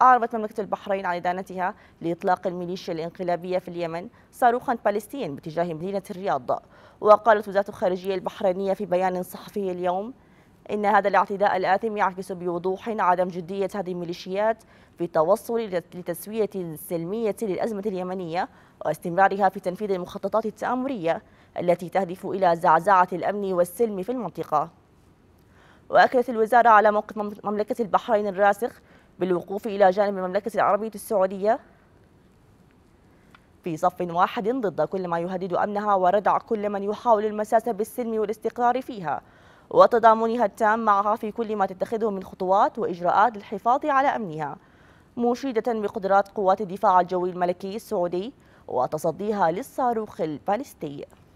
أعربت مملكة البحرين عن إدانتها لإطلاق الميليشيا الإنقلابية في اليمن صاروخا باليستيا باتجاه مدينة الرياض وقالت وزارة الخارجية البحرينية في بيان صحفي اليوم إن هذا الاعتداء الآثم يعكس بوضوح عدم جدية هذه الميليشيات في التوصل لتسوية سلمية للأزمة اليمنية واستمرارها في تنفيذ المخططات التآمرية التي تهدف إلى زعزعة الأمن والسلم في المنطقة وأكدت الوزارة على موقف مملكة البحرين الراسخ بالوقوف إلى جانب المملكة العربية السعودية في صف واحد ضد كل ما يهدد أمنها وردع كل من يحاول المساس بالسلم والاستقرار فيها وتضامنها التام معها في كل ما تتخذه من خطوات وإجراءات للحفاظ على أمنها مشيدة بقدرات قوات الدفاع الجوي الملكي السعودي وتصديها للصاروخ البالستي